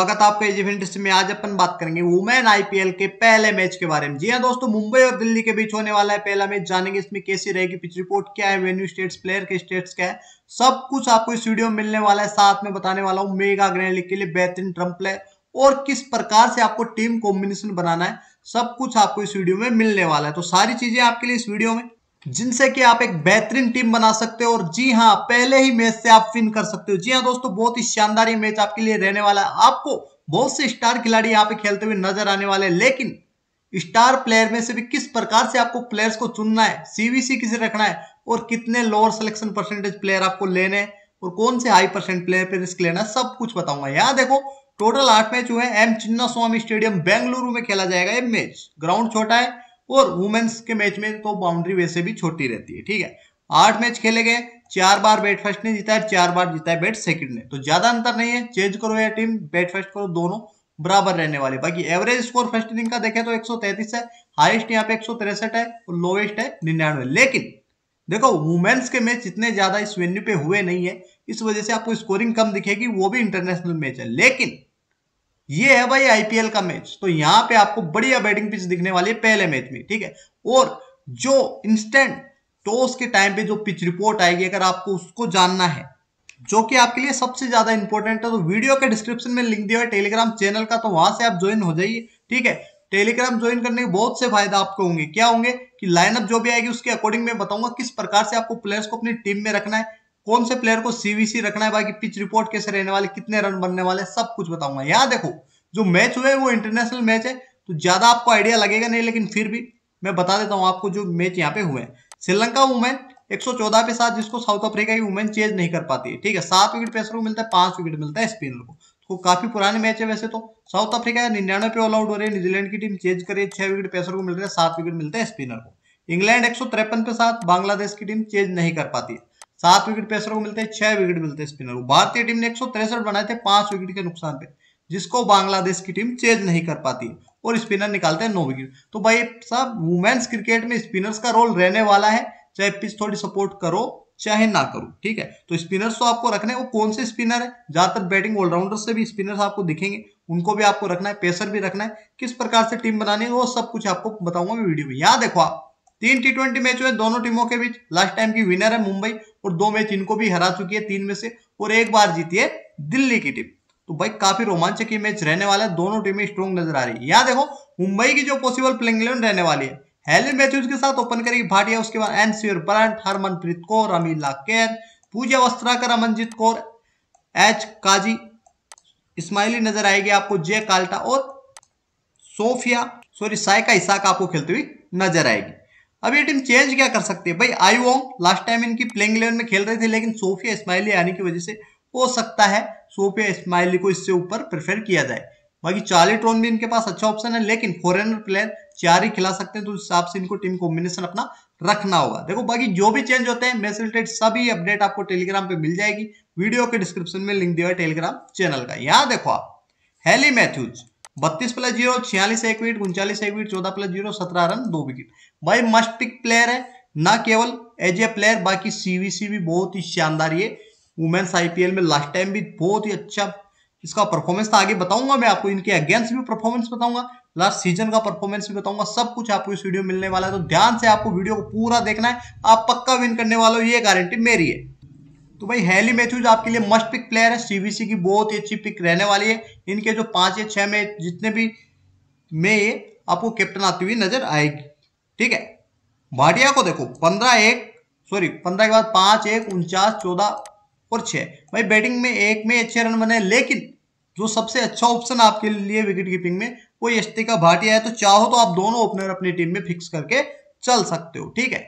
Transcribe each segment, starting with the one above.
स्वागत आपका इजिवेंट में आज अपन बात करेंगे वुमेन आईपीएल के पहले मैच के बारे में जी हाँ दोस्तों मुंबई और दिल्ली के बीच होने वाला है पहला मैच जानेंगे इसमें कैसी रहेगी पिच रिपोर्ट क्या है वेन्यू स्टेट्स प्लेयर के स्टेट्स क्या है सब कुछ आपको इस वीडियो में मिलने वाला है साथ में बताने वाला हूँ मेगा ग्रैंड लीग के लिए बेहतरीन ट्रम्प प्लेयर और किस प्रकार से आपको टीम कॉम्बिनेशन बनाना है सब कुछ आपको इस वीडियो में मिलने वाला है तो सारी चीजें आपके लिए इस वीडियो में जिनसे कि आप एक बेहतरीन टीम बना सकते हो और जी हाँ पहले ही मैच से आप विन कर सकते हो जी हाँ दोस्तों बहुत ही शानदार ये मैच आपके लिए रहने वाला है आपको बहुत से स्टार खिलाड़ी यहाँ पे खेलते हुए नजर आने वाले हैं लेकिन स्टार प्लेयर में से भी किस प्रकार से आपको प्लेयर्स को चुनना है सीवीसी किसे रखना है और कितने लोअर सिलेक्शन परसेंटेज प्लेयर आपको लेने और कौन से हाई परसेंट प्लेयर पे रिस्क लेना सब कुछ बताऊंगा यहाँ देखो टोटल आठ मैच हुए M Chinnaswamy stadium Bengaluru में खेला जाएगा ये मैच ग्राउंड छोटा है और वुमेन्स के मैच में तो बाउंड्री वैसे भी छोटी रहती है ठीक है आठ मैच खेले गए चार बार बैट फर्स्ट ने जीता है चार बार जीता है बैट सेकंड ने तो ज्यादा अंतर नहीं है चेंज करो या टीम बैट फर्स्ट करो दोनों बराबर रहने वाले बाकी एवरेज स्कोर फर्स्ट इनिंग का देखें तो 133 है हाईएस्ट यहाँ पे एक है और लोवेस्ट है निन्यानवे लेकिन देखो वुमेन्स के मैच इतने ज्यादा इस वेन्यू पे हुए नहीं है इस वजह से आपको स्कोरिंग कम दिखेगी वो भी इंटरनेशनल मैच है लेकिन ये है भाई आईपीएल का मैच तो यहाँ पे आपको बढ़िया बैटिंग पिच दिखने वाली है पहले मैच में ठीक है और जो इंस्टेंट टॉस के टाइम पे जो पिच रिपोर्ट आएगी अगर आपको उसको जानना है जो कि आपके लिए सबसे ज्यादा इंपॉर्टेंट है तो वीडियो के डिस्क्रिप्शन में लिंक दिया है टेलीग्राम चैनल का तो वहां से आप ज्वाइन हो जाइए ठीक है टेलीग्राम ज्वाइन करने के बहुत से फायदा आपको होंगे क्या होंगे कि लाइनअप जो भी आएगी उसके अकॉर्डिंग मैं बताऊंगा किस प्रकार से आपको प्लेयर्स को अपनी टीम में रखना है कौन से प्लेयर को सीवीसी रखना है बाकी पिच रिपोर्ट कैसे रहने वाले कितने रन बनने वाले सब कुछ बताऊंगा यहां देखो जो मैच हुए वो इंटरनेशनल मैच है तो ज्यादा आपको आइडिया लगेगा नहीं लेकिन फिर भी मैं बता देता हूं आपको जो मैच यहाँ पे हुए श्रीलंका वुमेन 114 पे साथ जिसको साउथ अफ्रीका की वुमेन चेज नहीं कर पाती है ठीक है सात विकेट पेसर को मिलता है पांच विकेट मिलता है स्पिनर को तो काफी पुराने मैच है वैसे तो साउथ अफ्रीका निन्यानवे पे ऑल आउट हो रही है न्यूजीलैंड की टीम चेज करिए छह विकेट पेसर को मिल रहे हैं सात विकेट मिलते हैं स्पिनर को इंग्लैंड एक पे साथ बांग्लादेश की टीम चेज नहीं कर पाती है सात विकेट पेसर को मिलते हैं छह विकेट मिलते हैं स्पिनर को भारतीय टीम ने एक बनाए थे पांच विकेट के नुकसान पे जिसको बांग्लादेश की टीम चेज नहीं कर पाती है और स्पिनर निकालते हैं नौ विकेट तो भाई सब वुमेन्स क्रिकेट में स्पिनर्स का रोल रहने वाला है चाहे पिच थोड़ी सपोर्ट करो चाहे ना करो ठीक है तो स्पिनर्स तो आपको रखने वो कौन से स्पिनर है ज्यादातर बैटिंग ऑलराउंडर से भी स्पिनर्स आपको दिखेंगे उनको भी आपको रखना है पेसर भी रखना है किस प्रकार से टीम बनानी है वो सब कुछ आपको बताऊंगा वीडियो में यहाँ देखो आप तीन टी ट्वेंटी मैच हुए दोनों टीमों के बीच लास्ट टाइम की विनर है मुंबई और दो मैच इनको भी हरा चुकी है तीन में से और एक बार जीती है दिल्ली की टीम तो भाई काफी रोमांचक मैच रहने वाला है दोनों टीमें स्ट्रॉन्ग नजर आ रही है यहाँ देखो मुंबई की जो पॉसिबल प्लेइंग इलेवन रहने वाली है हेली मैथ्यूज के साथ ओपन करेगी भाटिया उसके बाद एनसीर ब्रांट हरमनप्रीत कौर अमीला कैद पूजा वस्त्राकर अमनजीत कौर एच काजी इस्माइली नजर आएगी आपको जे काल्टा और सोफिया सॉरी सायका इसाक आपको खेलती हुई नजर आएगी अब ये टीम चेंज क्या कर सकती है भाई आई वोंग लास्ट टाइम इनकी प्लेइंग इलेवन में खेल रही थी लेकिन सोफिया इस्माइली आने की वजह से हो सकता है सोफिया इस्माइली को इससे ऊपर प्रेफर किया जाए बाकी चार्ली ट्रोन भी इनके पास अच्छा ऑप्शन है लेकिन फॉरेनर प्लेयर चार ही खिला सकते हैं तो उस हिसाब से इनको टीम कॉम्बिनेशन अपना रखना होगा देखो बाकी जो भी चेंज होते हैं मैच रिलेटेड सभी अपडेट आपको टेलीग्राम पे मिल जाएगी वीडियो के डिस्क्रिप्शन में लिंक दिया है टेलीग्राम चैनल का यहाँ देखो आप हेली मैथ्यूज बत्तीस प्लस जीरो छियालीस एक विकेट उनचालीस एक विकेट चौदह प्लस जीरो सत्रह रन दो विकेट भाई मस्ट पिक प्लेयर है ना केवल एज ए प्लेयर बाकी सीवीसी भी बहुत ही शानदार है वुमेन्स आईपीएल में लास्ट टाइम भी बहुत ही अच्छा इसका परफॉर्मेंस था आगे बताऊंगा मैं आपको इनके अगेंस्ट भी परफॉर्मेंस बताऊंगा लास्ट सीजन का परफॉर्मेंस भी बताऊंगा सब कुछ आपको इस वीडियो मिलने वाला है तो ध्यान से आपको वीडियो को पूरा देखना है आप पक्का विन करने वाले हो ये गारंटी मेरी है तो भाई हैली मैथ्यूज आपके लिए मस्ट पिक प्लेयर है सीबीसी की बहुत ही अच्छी पिक रहने वाली है इनके जो पांच या छह में जितने भी में ये आपको कैप्टन आती हुई नजर आएगी ठीक है भाटिया को देखो पंद्रह एक सॉरी पंद्रह के बाद पांच एक उनचास चौदह और छह भाई बैटिंग में एक में अच्छे रन बने लेकिन जो सबसे अच्छा ऑप्शन आपके लिए विकेट कीपिंग में वो का भाटिया है तो चाहो तो आप दोनों ओपनर अपनी टीम में फिक्स करके चल सकते हो ठीक है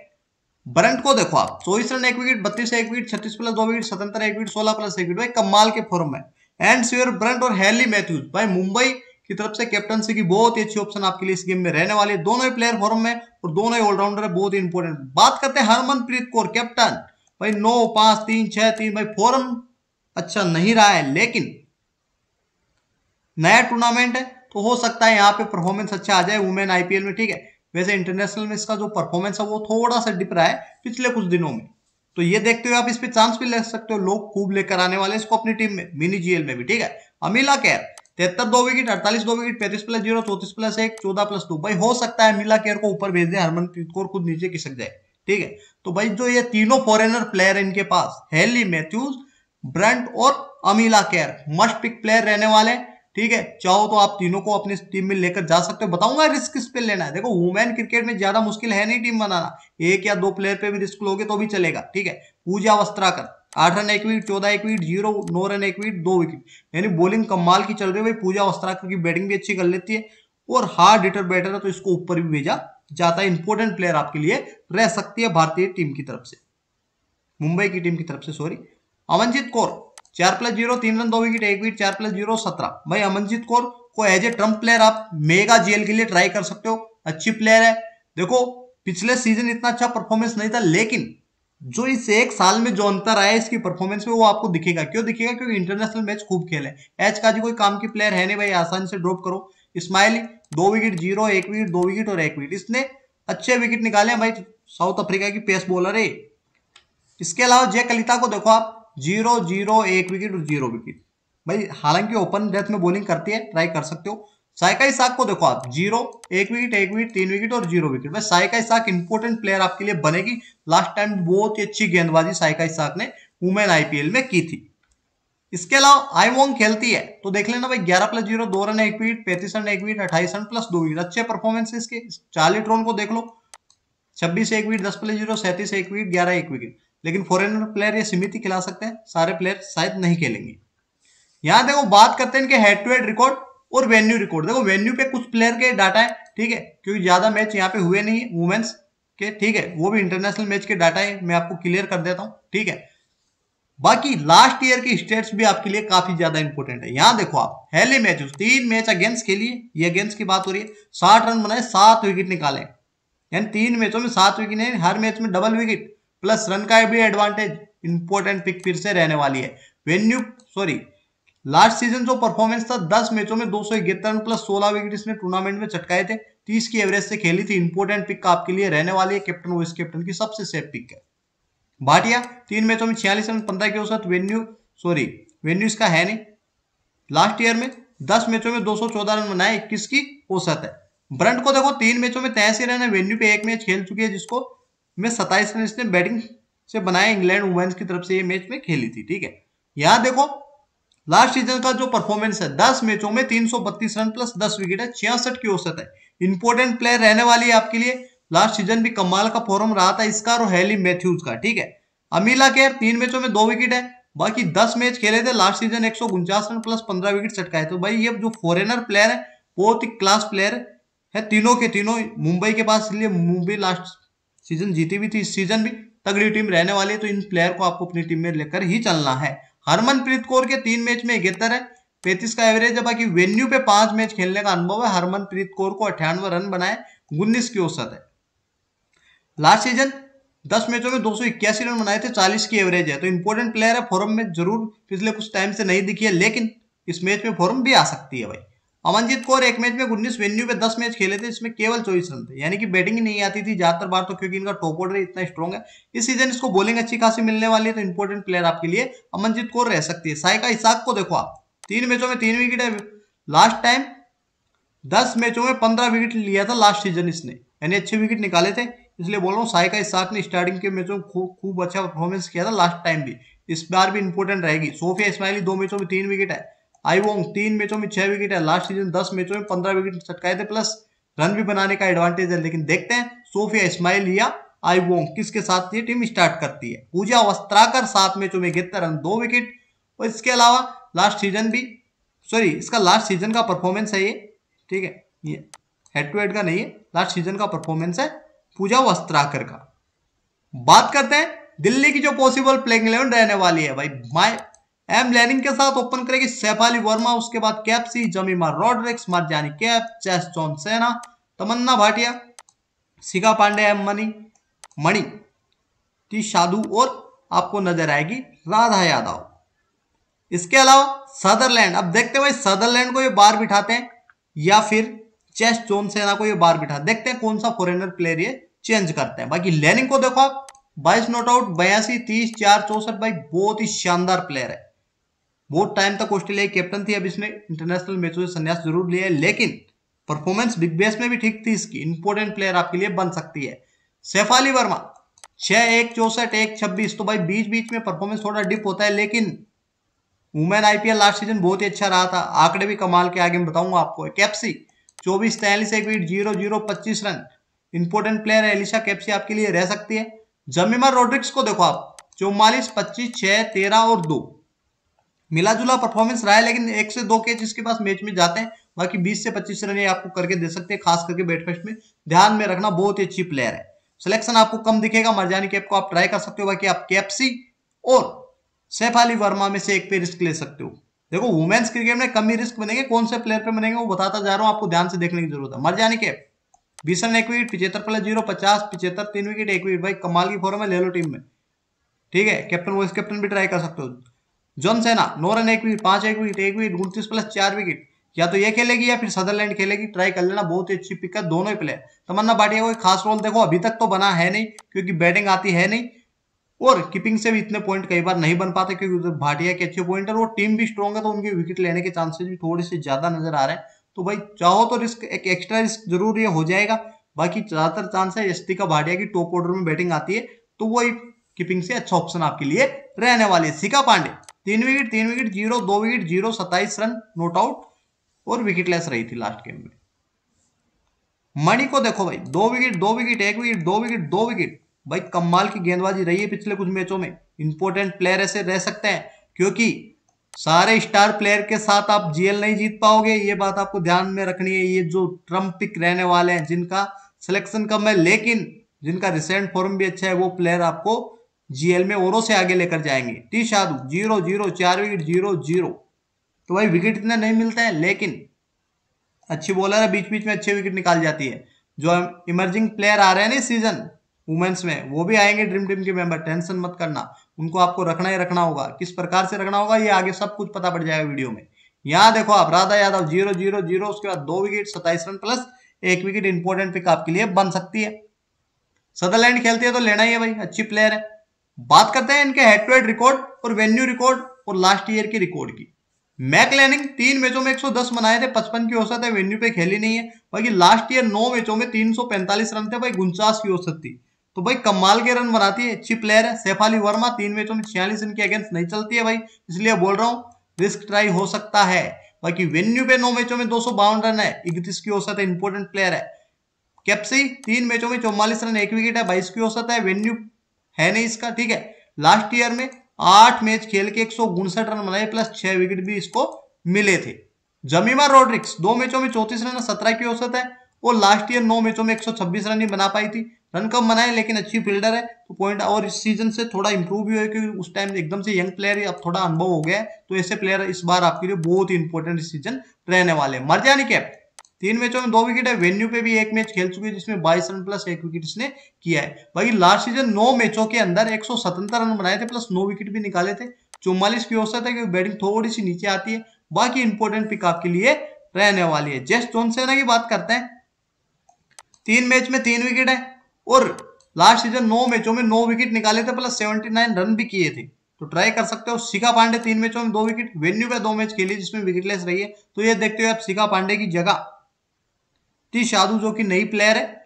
ब्रंट को देखो आप चौबीस रन एक विकेट बत्तीस एक विकेट छत्तीस प्लस दो विकेट सतहत्तर एक विकेट सोलह प्लस एक विकेट भाई कमाल के फॉर्म में एंड स्वेयर ब्रंट और हैली मैथ्यूज भाई मुंबई की तरफ से कैप्टनसी की बहुत ही अच्छी ऑप्शन आपके लिए इस गेम में रहने वाली है दोनों ही प्लेयर फॉर्म में और दोनों ही ऑलराउंडर है बहुत ही इंपॉर्टेंट बात करते हैं हरमनप्रीत कौर कैप्टन भाई नौ पांच तीन छह तीन भाई फॉर्म अच्छा नहीं रहा है लेकिन नया टूर्नामेंट है तो हो सकता है यहाँ पे परफॉर्मेंस अच्छा आ जाए वुमेन आईपीएल में ठीक है वैसे इंटरनेशनल में इसका जो परफॉर्मेंस है वो थोड़ा सा डिप रहा है पिछले कुछ दिनों में तो ये देखते हुए आप इस पर चांस भी ले सकते हो लोग खूब लेकर आने वाले इसको अपनी टीम में मिनी जीएल में भी ठीक है अमीला कैर तिहत्तर दो विकेट अड़तालीस दो विकेट पैंतीस प्लस जीरो चौतीस प्लस एक चौदह प्लस दो भाई हो सकता है मिला केयर को ऊपर भेज दे हरमनप्रीत कौर खुद नीचे खिसक जाए ठीक है तो भाई जो ये तीनों फॉरेनर प्लेयर है इनके पास हेली मैथ्यूज ब्रंट और Amelia Kerr must pick player रहने वाले ठीक है चाहो तो आप तीनों को अपनी टीम में लेकर जा सकते हो बताऊंगा रिस्क किस पे लेना है देखो वुमेन क्रिकेट में ज्यादा मुश्किल है नहीं टीम बनाना एक या दो प्लेयर पे भी रिस्क लोगे तो भी चलेगा ठीक है पूजा वस्त्राकर आठ रन एक विकेट चौदह एक विकेट जीरो नौ रन एक विकेट दो विकेट यानी बॉलिंग कमाल की चल रही है भाई पूजा वस्त्रा क्योंकि बैटिंग भी अच्छी कर लेती है और हार्ड हिटर बैटर है तो इसको ऊपर भी भेजा जाता है इंपोर्टेंट प्लेयर आपके लिए रह सकती है भारतीय टीम की तरफ से मुंबई की टीम की तरफ से सॉरी अमनजीत कौर चार प्लस जीरो तीन रन दो विकेट एक विकेट चार प्लस जीरो सत्रह भाई अमनजीत कौर को एज ए ट्रम्प प्लेयर आप मेगा जेल के लिए ट्राई कर सकते हो अच्छी प्लेयर है देखो पिछले सीजन इतना अच्छा परफॉर्मेंस नहीं था लेकिन जो इस एक साल में जो अंतर आया इसकी परफॉर्मेंस में वो आपको दिखेगा क्यों दिखेगा क्योंकि इंटरनेशनल मैच खूब खेले एच काजी कोई काम की प्लेयर है नहीं भाई आसानी से ड्रॉप करो इस्माइल दो विकेट जीरो एक विकेट दो विकेट और एक विकेट इसने अच्छे विकेट निकाले भाई साउथ अफ्रीका की पेस बॉलर है इसके अलावा जय कलिता को देखो आप जीरो जीरो एक विकेट और जीरो विकेट भाई हालांकि ओपन डेथ में बॉलिंग करती है ट्राई कर सकते हो साइका इसाक को देखो आप जीरो एक विकेट एक विकेट तीन विकेट और जीरो विकेट भाई साइका इसाक इंपोर्टेंट प्लेयर आपके लिए बनेगी लास्ट टाइम बहुत ही अच्छी गेंदबाजी साइका इसाक ने वुमेन आईपीएल में की थी इसके अलावा आई वोंग खेलती है तो देख लेना भाई 11 प्लस जीरो दो रन एक विकेट पैंतीस रन एक विकेट अट्ठाईस रन प्लस दो विकेट अच्छे परफॉर्मेंस इसके चार्ली ट्रोन को देख लो छब्बीस एक विकेट दस प्लस जीरो सैंतीस एक विकेट ग्यारह एक विकेट लेकिन फॉरेनर प्लेयर ये सीमित ही खिला सकते हैं सारे प्लेयर शायद नहीं खेलेंगे यहां देखो बात करते हैं इनके हेड टू हेड रिकॉर्ड और वेन्यू रिकॉर्ड देखो वेन्यू पे कुछ प्लेयर के डाटा है ठीक है क्योंकि ज्यादा मैच यहाँ पे हुए नहीं वुमेन्स के ठीक है वो भी इंटरनेशनल मैच के डाटा है मैं आपको क्लियर कर देता हूँ ठीक है बाकी लास्ट ईयर की स्टेट्स भी आपके लिए काफी ज्यादा इंपॉर्टेंट है यहां देखो आप हेली मैच तीन मैच अगेंस्ट खेलिए ये अगेंस्ट की बात हो रही है साठ रन बनाए सात विकेट निकाले यानी तीन मैचों में सात विकेट नहीं हर मैच में डबल विकेट प्लस रन का भी एडवांटेज इंपॉर्टेंट पिक फिर से रहने वाली है वेन्यू सॉरी लास्ट सीजन जो परफॉर्मेंस था दस मैचों में दो रन प्लस सोलह विकेट इसने टूर्नामेंट में चटकाए थे तीस की एवरेज से खेली थी इंपोर्टेंट पिक आपके लिए रहने वाली है कैप्टन वाइस कैप्टन की सबसे सेफ पिक है भाटिया तीन मैचों में छियालीस रन पंद्रह के औसत वेन्यू सॉरी वेन्यू इसका है नहीं लास्ट ईयर में दस मैचों में चौदह रन बनाए इक्कीस की औसत है ब्रंट को देखो तीन मैचों में तेईसी रन है वेन्यू पे एक मैच खेल चुकी है जिसको में सत्ताईस रन इसने बैटिंग से बनाया इंग्लैंड वुमेन्स की तरफ से ये मैच में खेली थी ठीक है यहाँ देखो लास्ट सीजन का जो परफॉर्मेंस है 10 मैचों में 332 रन प्लस 10 विकेट है छियासठ की औसत है इंपोर्टेंट प्लेयर रहने वाली है आपके लिए लास्ट सीजन भी कमाल का फॉर्म रहा था इसका और हैली मैथ्यूज का ठीक है अमीला केयर तीन मैचों में दो विकेट है बाकी दस मैच खेले थे लास्ट सीजन एक रन प्लस पंद्रह विकेट चटकाए तो भाई ये जो फॉरेनर प्लेयर है बहुत ही क्लास प्लेयर है तीनों के तीनों मुंबई के पास इसलिए मुंबई लास्ट सीजन जीती भी थी इस सीजन भी तगड़ी टीम रहने वाली है तो इन प्लेयर को आपको अपनी टीम में लेकर ही चलना है हरमनप्रीत कौर के तीन मैच में इकहत्तर है पैंतीस का एवरेज है बाकी वेन्यू पे पांच मैच खेलने का अनुभव है हरमनप्रीत कौर को अठानवे रन बनाए उन्नीस की औसत है लास्ट सीजन दस मैचों में दो रन बनाए थे चालीस की एवरेज है तो इंपॉर्टेंट प्लेयर है फॉरम में जरूर पिछले कुछ टाइम से नहीं दिखी है लेकिन इस मैच में फॉरम भी आ सकती है भाई अमनजीत कौर एक मैच में उन्नीस वेन्यू पे दस मैच खेले थे इसमें केवल चौबीस रन थे यानी कि बैटिंग ही नहीं आती थी ज्यादातर बार तो क्योंकि इनका टॉप ऑर्डर इतना स्ट्रॉग है इस सीजन इसको बॉलिंग अच्छी खासी मिलने वाली है तो इंपॉर्टेंट प्लेयर आपके लिए अमनजीत कौर रह सकती है साइका इसाक को देखो आप तीन मैचों में तीन विकेट है लास्ट टाइम दस मैचों में पंद्रह विकेट लिया था लास्ट सीजन इसने यानी अच्छे विकेट निकाले थे इसलिए बोल रहा हूँ साइका इसाक ने स्टार्टिंग के मैचों में खूब अच्छा परफॉर्मेंस किया था लास्ट टाइम भी इस बार भी इंपॉर्टेंट रहेगी सोफिया इसमाइली दो मैचों में तीन विकेट है वोंग तीन मैचों में छह विकेट है लास्ट सीजन दस मैचों में पंद्रह विकेट छटकाए थे प्लस रन भी बनाने का एडवांटेज है लेकिन देखते हैं सोफिया इस्माइल या वोंग किसके साथ ये टीम स्टार्ट करती है पूजा वस्त्राकर सात मैचों में गिरते रन दो विकेट और इसके अलावा लास्ट सीजन भी सॉरी इसका लास्ट सीजन का परफॉर्मेंस है ये ठीक है ये हेड टू हेड का नहीं है लास्ट सीजन का परफॉर्मेंस है पूजा वस्त्राकर का बात करते हैं दिल्ली की जो पॉसिबल प्लेइंग इलेवन रहने वाली है भाई माई एम लैनिंग के साथ ओपन करेगी सैफाली वर्मा उसके बाद Capsey Jemimah Rodrigues Marizanne Kapp चेस जॉन सेना तमन्ना भाटिया शिखा पांडे एम मनी मणि टी साधु और आपको नजर आएगी राधा यादव इसके अलावा सदरलैंड अब देखते हैं भाई सदरलैंड को ये बार बिठाते हैं या फिर चेस जोन सेना को ये बार बिठा देखते हैं कौन सा फॉरेनर प्लेयर ये चेंज करते हैं बाकी लेनिंग को देखो आप बाईस नॉट आउट बयासी तीस चार चौसठ भाई बहुत ही शानदार प्लेयर है बहुत टाइम तक ऑस्ट्रेलिया की कैप्टन थी अब इसने इंटरनेशनल मैचों से संन्यास जरूर लिया है लेकिन परफॉर्मेंस बिग बेस में भी ठीक थी इसकी इंपॉर्टेंट प्लेयर आपके लिए बन सकती है सैफाली वर्मा छह एक चौसठ एक छब्बीस तो भाई बीच बीच में परफॉर्मेंस थोड़ा डिप होता है लेकिन वुमेन आईपीएल लास्ट सीजन बहुत ही अच्छा रहा था आंकड़े भी कमाल के आगे मैं बताऊंगा आपको कैप्सी चौबीस तैयलीस एक विकेट जीरो जीरो पच्चीस रन इंपोर्टेंट प्लेयर है एलिशा कैप्सी आपके लिए रह सकती है जमीमा रोड्रिक्स को देखो आप चौवालीस पच्चीस छह तेरह और दो मिला जुला परफॉर्मेंस रहा है लेकिन एक से दो केच इसके पास मैच में जाते हैं बाकी बीस से पच्चीस रन ये आपको करके दे सकते हैं खास करके बैटफेस्ट में ध्यान में रखना बहुत ही अच्छी प्लेयर है सिलेक्शन आपको कम दिखेगा मरजानी कैप को आप ट्राई कर सकते हो बाकी आप कैप्सी और सैफ अली वर्मा में से एक पे रिस्क ले सकते हो देखो वुमेन्स क्रिकेट में कम ही रिस्क बनेंगे कौन से प्लेयर पर बनेंगे वो बताता जा रहा हूँ आपको ध्यान से देखने की जरूरत है मरजानी कैप बीस रन एक विकेट पिछहत्तर प्लस जीरो पचास पिछहत्तर तीन विकेट एक विकेट भाई कमाल की फॉर्म है ले लो टीम में ठीक है कैप्टन वाइस कैप्टन भी ट्राई कर सकते हो नौ रन एक विकेट पांच एक विकेट एक विकेट उनतीस प्लस चार विकेट या तो ये खेलेगी या फिर सदरलैंड खेलेगी ट्राई कर लेना बहुत ही अच्छी पिक है दोनों ही प्लेयर तमन्ना भाटिया कोई खास रोल देखो अभी तक तो बना है नहीं क्योंकि बैटिंग आती है नहीं और कीपिंग से भी इतने पॉइंट कई बार नहीं बन पाते क्योंकि उधर भाटिया के अच्छे पॉइंट है और टीम भी स्ट्रॉन्ग है तो उनके विकेट लेने के चांसेस भी थोड़े से ज्यादा नजर आ रहे हैं तो भाई चाहो तो रिस्क एक एक्स्ट्रा रिस्क जरूर ये हो जाएगा बाकी ज्यादातर चांस है का भाटिया की टॉप ऑर्डर में बैटिंग आती है तो वही कीपिंग से अच्छा ऑप्शन आपके लिए रहने वाली है सिका पांडे तीन विकेट तीन विकेट जीरो दो विकेट जीरो सत्ताईस रन नोट आउट और विकेटलेस रही थी लास्ट गेम में मणि को देखो भाई दो विकेट दो विकेट एक विकेट दो विकेट दो विकेट भाई कमाल की गेंदबाजी रही है पिछले कुछ मैचों में इंपॉर्टेंट प्लेयर ऐसे रह सकते हैं क्योंकि सारे स्टार प्लेयर के साथ आप जीएल नहीं जीत पाओगे ये बात आपको ध्यान में रखनी है ये जो ट्रम्प पिक रहने वाले हैं जिनका सिलेक्शन कम है लेकिन जिनका रिसेंट फॉर्म भी अच्छा है वो प्लेयर आपको जीएल में ओरो से आगे लेकर जाएंगे टी साधु जीरो जीरो चार विकेट जीरो जीरो तो भाई विकेट इतना नहीं मिलता है लेकिन अच्छी बॉलर है बीच बीच में अच्छे विकेट निकाल जाती है जो इमर्जिंग प्लेयर आ रहे हैं ना सीजन वुमेन्स में वो भी आएंगे ड्रीम टीम के मेंबर टेंशन मत करना उनको आपको रखना ही रखना होगा किस प्रकार से रखना होगा ये आगे सब कुछ पता पड़ जाएगा वीडियो में यहाँ देखो आप Radha Yadav zero zero zero उसके बाद दो विकेट सत्ताईस रन प्लस एक विकेट इंपॉर्टेंट पिक आपके लिए बन सकती है सदरलैंड खेलती है तो लेना ही है भाई अच्छी प्लेयर है बात करते हैं इनके हेड टू हेड रिकॉर्ड और वेन्यू रिकॉर्ड और लास्ट ईयर के रिकॉर्ड की मैक लैनिंग तीन मैचों में 110 बनाए थे 55 की औसत है वेन्यू पे खेली नहीं है बाकी लास्ट ईयर नौ मैचों में 345 रन थे भाई उनचास की औसत थी तो भाई कमाल के रन बनाती है अच्छी प्लेयर है सैफाली वर्मा तीन मैचों में छियालीस रन की अगेंस्ट नहीं चलती है भाई इसलिए बोल रहा हूँ रिस्क ट्राई हो सकता है बाकी वेन्यू पे नौ मैचों में दो रन है इकतीस की औसत है इंपोर्टेंट प्लेयर है कैप्सी तीन मैचों में चौवालीस रन एक विकेट है बाईस की औसत है वेन्यू है नहीं इसका ठीक है लास्ट ईयर में आठ मैच खेल के एक रन बनाए प्लस छह विकेट भी इसको मिले थे जमीमा रोड्रिक्स दो मैचों में चौतीस रन सत्रह की औसत है और लास्ट ईयर नौ मैचों में छब्बीस रन ही बना पाई थी रन कम बनाए लेकिन अच्छी फील्डर है तो पॉइंट और इस सीजन से थोड़ा इंप्रूव भी हुआ क्योंकि उस टाइम एकदम से यंग प्लेयर अब थोड़ा अनुभव हो गया है तो ऐसे प्लेयर इस बार आपके लिए बहुत ही इंपॉर्टेंट सीजन रहने वाले मर्जानी कैप तीन मैचों में दो विकेट है वेन्यू पे भी एक मैच खेल चुके हैं जिसमें बाईस रन प्लस एक विकेट इसने किया है बाकी लास्ट सीजन नौ मैचों के अंदर एक रन बनाए थे प्लस नौ विकेट भी निकाले थे चौवालीस की औसत है क्योंकि बैटिंग थोड़ी सी नीचे आती है बाकी इंपोर्टेंट पिक आपके लिए रहने वाली है जोन सेना की बात करते हैं तीन मैच में तीन विकेट है और लास्ट सीजन नौ मैचों में नौ विकेट निकाले थे प्लस सेवेंटी नाइन रन भी किए थे तो ट्राई कर सकते हो शिखा पांडे तीन मैचों में दो विकेट वेन्यू पे दो मैच खेली जिसमें विकेटलेस रही है तो ये देखते हुए आप शिखा पांडे की जगह टी साधु जो कि नई प्लेयर है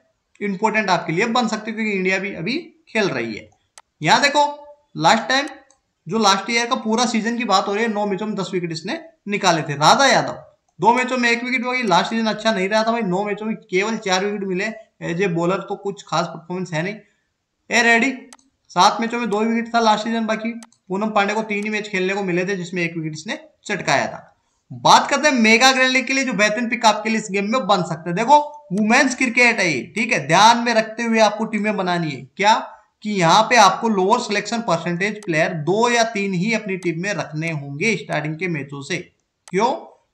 इंपॉर्टेंट आपके लिए बन सकते क्योंकि इंडिया भी अभी खेल रही है यहां देखो लास्ट टाइम जो लास्ट ईयर का पूरा सीजन की बात हो रही है नौ मैचों में दस विकेट इसने निकाले थे राधा यादव दो मैचों में एक विकेट गई लास्ट सीजन अच्छा नहीं रहा था भाई नौ मैचों में केवल चार विकेट मिले एज ए बॉलर तो कुछ खास परफॉर्मेंस है नहीं ए रेडी सात मैचों में दो विकेट था लास्ट सीजन बाकी पूनम पांडे को तीन ही मैच खेलने को मिले थे जिसमें एक विकेट इसने चटकाया था बात करते हैं मेगा ग्रैंड लीग के लिए जो बेहतरीन पिक आपके लिए इस गेम में बन सकते हैं देखो वुमेन्स क्रिकेट है ये ठीक है ध्यान में रखते हुए आपको टीमें बनानी है क्या कि यहाँ पे आपको लोअर सिलेक्शन परसेंटेज प्लेयर दो या तीन ही अपनी टीम में रखने होंगे स्टार्टिंग के मैचों से क्यों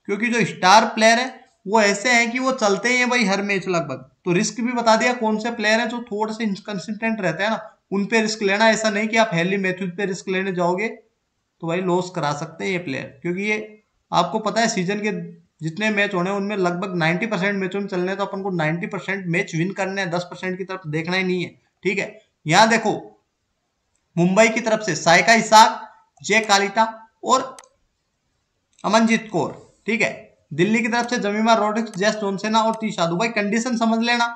क्योंकि जो स्टार प्लेयर है वो ऐसे हैं कि वो चलते हैं भाई हर मैच लगभग तो रिस्क भी बता दिया कौन से प्लेयर हैं जो थोड़े से इनकन्सिस्टेंट रहते हैं ना उन पे रिस्क लेना ऐसा नहीं कि आप हेली मैथ्यूज पे रिस्क लेने जाओगे तो भाई लॉस करा सकते हैं ये प्लेयर क्योंकि ये आपको पता है सीजन के जितने मैच होने उनमें लगभग 90 परसेंट मैचों में चलने तो अपन को 90 परसेंट मैच विन करने हैं 10 परसेंट की तरफ देखना ही नहीं है ठीक है यहां देखो मुंबई की तरफ से सायका इसाक जय कालिता और अमनजीत कौर ठीक है दिल्ली की तरफ से जमीमा रोडिक्स जैस जोनसेना और तीन साधु भाई कंडीशन समझ लेना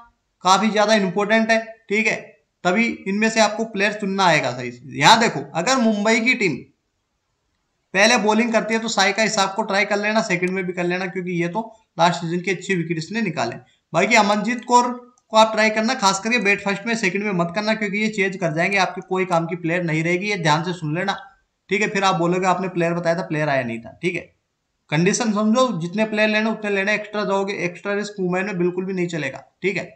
काफी ज्यादा इंपॉर्टेंट है ठीक है तभी इनमें से आपको प्लेयर चुनना आएगा सही से यहां देखो अगर मुंबई की टीम पहले बॉलिंग करती है तो साई का हिसाब को ट्राई कर लेना सेकंड में भी कर लेना क्योंकि ये तो लास्ट सीजन की अच्छी विकेट इसने निकाले बाकी अमनजीत कौर को आप ट्राई करना खास करके बैट फर्स्ट में सेकंड में मत करना क्योंकि ये चेंज कर जाएंगे आपके कोई काम की प्लेयर नहीं रहेगी ये ध्यान से सुन लेना ठीक है फिर आप बोलोगे आपने प्लेयर बताया था प्लेयर आया नहीं था ठीक है कंडीशन समझो जितने प्लेयर लेने उतने लेने एक्स्ट्रा जाओगे एक्स्ट्रा रिस्क वुमेन में बिल्कुल भी नहीं चलेगा ठीक है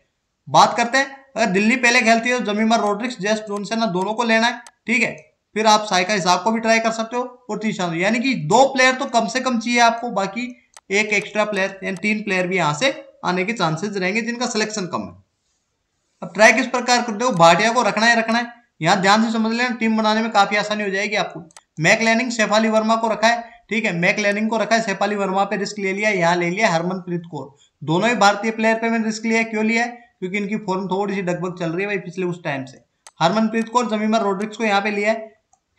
बात करते हैं अगर दिल्ली पहले खेलती है तो जमीमा रोड्रिक्स जेस्ट जोन से ना दोनों को लेना है ठीक है फिर आप साइका हिसाब को भी ट्राई कर सकते हो और तीसरा यानी कि दो प्लेयर तो कम से कम चाहिए आपको बाकी एक एक्स्ट्रा प्लेयर यानी तीन प्लेयर भी यहाँ से आने के चांसेस रहेंगे जिनका सिलेक्शन कम है अब ट्राई किस प्रकार करते हो भाटिया को रखना है रखना है यहाँ ध्यान से समझ लेना टीम बनाने में काफी आसानी हो जाएगी आपको मैक लैनिंग शेफाली वर्मा को रखा है ठीक है मैक लैनिंग को रखा है शेफाली वर्मा पे रिस्क ले लिया यहाँ ले लिया हरमनप्रीत कौर दोनों ही भारतीय प्लेयर पे मैंने रिस्क लिया क्यों लिया क्योंकि इनकी फॉर्म थोड़ी सी डगबग चल रही है भाई पिछले उस टाइम से हरमनप्रीत कौर जमीमर रोड्रिक्स को यहाँ पे लिया है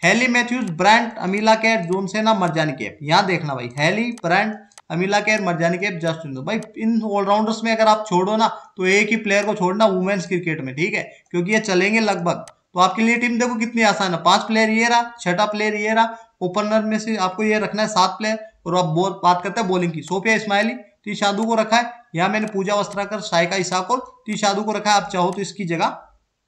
Hayley Matthews Brunt Amelia Kerr जोन मरजानी कैप यहाँ देखना भाई Hayley Brunt Amelia Kerr Marizanne Kapp just इन भाई इन ऑलराउंडर्स में अगर आप छोड़ो ना तो एक ही प्लेयर को छोड़ना वुमेन्स क्रिकेट में ठीक है क्योंकि ये चलेंगे लगभग तो आपके लिए टीम देखो कितनी आसान है पांच प्लेयर ये रहा छठा प्लेयर ये रहा ओपनर में से आपको ये रखना है सात प्लेयर और आप बोल बात करते हैं बॉलिंग की सोफिया इस्माइली टी साधु को रखा है यहाँ मैंने पूजा वस्त्राकर साइका इसाक और टी साधु को रखा है आप चाहो तो इसकी जगह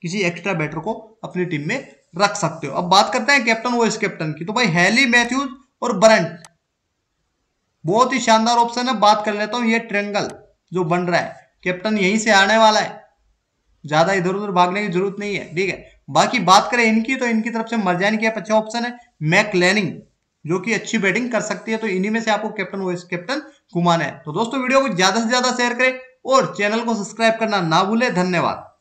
किसी एक्स्ट्रा बैटर को अपनी टीम में रख सकते हो अब बात करते हैं कैप्टन वाइस कैप्टन की तो भाई हैली मैथ्यूज और बरंट बहुत ही शानदार ऑप्शन है बात कर लेता हूं ये ट्रेंगल जो बन रहा है कैप्टन यहीं से आने वाला है ज्यादा इधर उधर भागने की जरूरत नहीं है ठीक है बाकी बात करें इनकी तो इनकी तरफ से मरजैन की अच्छा ऑप्शन है मैक लैनिंग जो कि अच्छी बैटिंग कर सकती है तो इन्हीं में से आपको कैप्टन वाइस कैप्टन घुमाना है तो दोस्तों वीडियो को ज्यादा से ज्यादा शेयर करें और चैनल को सब्सक्राइब करना ना भूले धन्यवाद